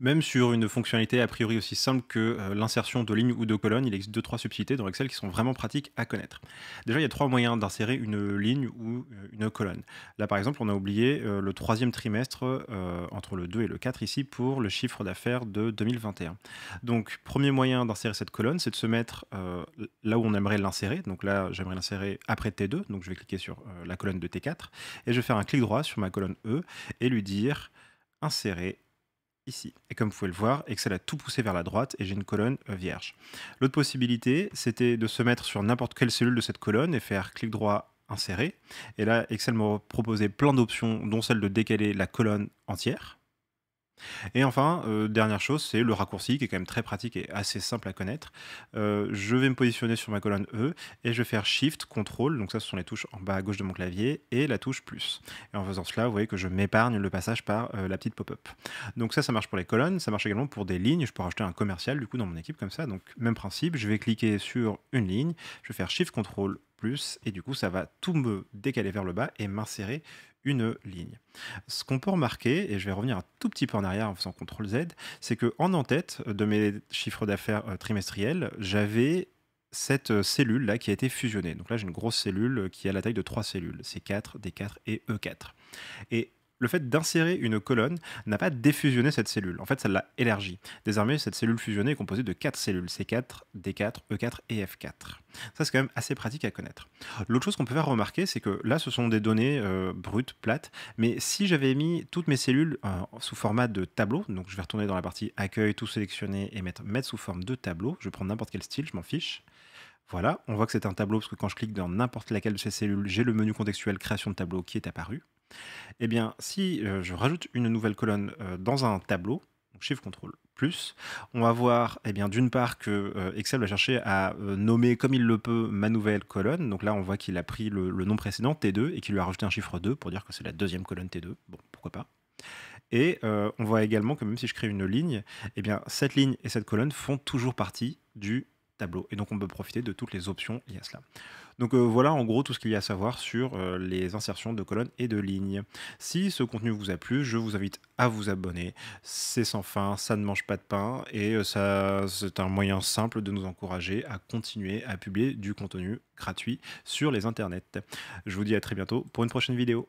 Même sur une fonctionnalité a priori aussi simple que euh, l'insertion de lignes ou de colonnes, il existe deux trois subtilités dans Excel qui sont vraiment pratiques à connaître. Déjà, il y a trois moyens d'insérer une ligne ou euh, une colonne. Là, par exemple, on a oublié euh, le troisième trimestre entre le 2 et le 4 ici pour le chiffre d'affaires de 2021. Donc, premier moyen d'insérer cette colonne, c'est de se mettre là où on aimerait l'insérer. Donc là, j'aimerais l'insérer après T2, donc je vais cliquer sur la colonne de T4 et je vais faire un clic droit sur ma colonne E et lui dire insérer ici. Et comme vous pouvez le voir, Excel a tout poussé vers la droite et j'ai une colonne euh, vierge. L'autre possibilité, c'était de se mettre sur n'importe quelle cellule de cette colonne et faire clic droit insérer. Et là, Excel m'a proposé plein d'options, dont celle de décaler la colonne entière. Et enfin, euh, dernière chose, c'est le raccourci qui est quand même très pratique et assez simple à connaître. Euh, je vais me positionner sur ma colonne E et je vais faire Shift, ctrl donc ça ce sont les touches en bas à gauche de mon clavier, et la touche plus. Et en faisant cela, vous voyez que je m'épargne le passage par euh, la petite pop-up. Donc ça, ça marche pour les colonnes, ça marche également pour des lignes. Je peux rajouter un commercial du coup dans mon équipe comme ça. Donc même principe, je vais cliquer sur une ligne, je vais faire Shift, Control, et du coup ça va tout me décaler vers le bas et m'insérer une ligne. Ce qu'on peut remarquer, et je vais revenir un tout petit peu en arrière en faisant CTRL Z, c'est que en en-tête de mes chiffres d'affaires euh, trimestriels, j'avais cette euh, cellule là qui a été fusionnée. Donc là j'ai une grosse cellule qui a la taille de trois cellules, C4, D4 et E4. Et le fait d'insérer une colonne n'a pas défusionné cette cellule, en fait ça l'a élargie. Désormais, cette cellule fusionnée est composée de quatre cellules, C4, D4, E4 et F4. Ça c'est quand même assez pratique à connaître. L'autre chose qu'on peut faire remarquer, c'est que là ce sont des données euh, brutes, plates, mais si j'avais mis toutes mes cellules euh, sous format de tableau, donc je vais retourner dans la partie accueil, tout sélectionner et mettre mettre sous forme de tableau, je vais prendre n'importe quel style, je m'en fiche. Voilà, on voit que c'est un tableau parce que quand je clique dans n'importe laquelle de ces cellules, j'ai le menu contextuel création de tableau qui est apparu. Eh bien, si euh, je rajoute une nouvelle colonne euh, dans un tableau, chiffre Shift plus, on va voir eh bien d'une part que euh, Excel va chercher à nommer comme il le peut ma nouvelle colonne. Donc là, on voit qu'il a pris le, nom précédent T2 et qu'il lui a rajouté un chiffre 2 pour dire que c'est la deuxième colonne T2. Bon, pourquoi pas. Et on voit également que même si je crée une ligne, eh bien, cette ligne et cette colonne font toujours partie du tableau. Et donc on peut profiter de toutes les options liées à cela. Donc euh, voilà en gros tout ce qu'il y a à savoir sur euh, les insertions de colonnes et de lignes. Si ce contenu vous a plu, je vous invite à vous abonner. C'est sans fin, ça ne mange pas de pain et euh, ça c'est un moyen simple de nous encourager à continuer à publier du contenu gratuit sur les internets. Je vous dis à très bientôt pour une prochaine vidéo.